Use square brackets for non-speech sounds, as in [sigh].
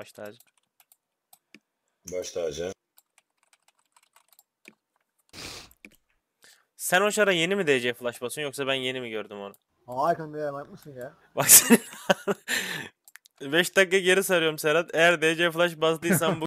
Baş tacı. Baş tacı. Sen o şara yeni mi DC flash basıyorsun yoksa ben yeni mi gördüm onu? Aa kanka ya bakmışsın ya. Bak sen 5 [laughs] dakika geri sarıyorum Serhat. Eğer DC flash bastıysan bu